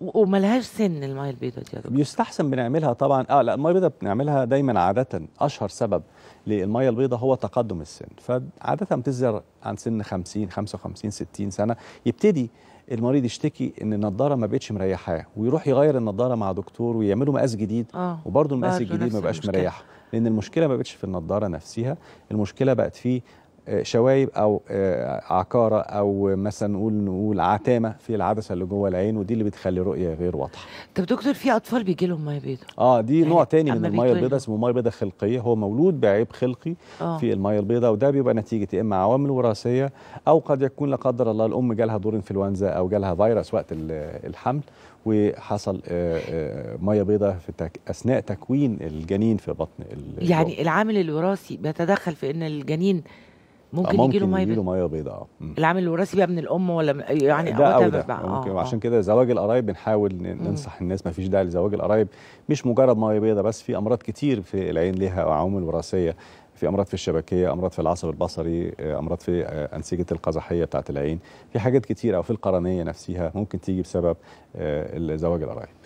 وملهاش سن الميه البيضاء دي يا دكتور يستحسن بنعملها طبعا اه لا الميه البيضاء بنعملها دايما عاده اشهر سبب للميه البيضاء هو تقدم السن فعاده بتظهر عن سن 50 55 60 سنه يبتدي المريض يشتكي ان النضاره ما بقتش مريحاه ويروح يغير النضاره مع دكتور ويعملوا مقاس جديد آه. وبرده المقاس الجديد ما بقاش مريحه لان المشكله ما بقتش في النضاره نفسها المشكله بقت في شوايب او آه، عكاره او مثلا نقول نقول عتامه في العدسه اللي جوه العين ودي اللي بتخلي رؤيه غير واضحه. طب دكتور في اطفال بيجي لهم ميه بيضاء. اه دي يعني نوع تاني من الميه البيضاء اسمه ميه بيضاء خلقيه هو مولود بعيب خلقي آه. في الميه البيضاء وده بيبقى نتيجه يا اما عوامل وراثيه او قد يكون لا قدر الله الام جالها دور انفلونزا او جالها فيروس وقت الحمل وحصل آه، آه، ميه بيضاء في تك... اثناء تكوين الجنين في بطن ال... يعني العامل الوراثي بيتدخل في ان الجنين ممكن, آه، ممكن يجيله ميه بيضاء ميه بيضاء آه. العامل الوراثي بقى من الام ولا يعني ده او ده بقى. ممكن آه. عشان آه. كده زواج القرايب بنحاول ننصح الناس ما فيش داعي لزواج القرايب مش مجرد ميه بيضاء بس في امراض كتير في العين ليها عوامل وراثيه في امراض في الشبكيه امراض في العصب البصري امراض في انسجه القزحيه بتاعه العين في حاجات كتير او في القرنيه نفسها ممكن تيجي بسبب زواج القرايب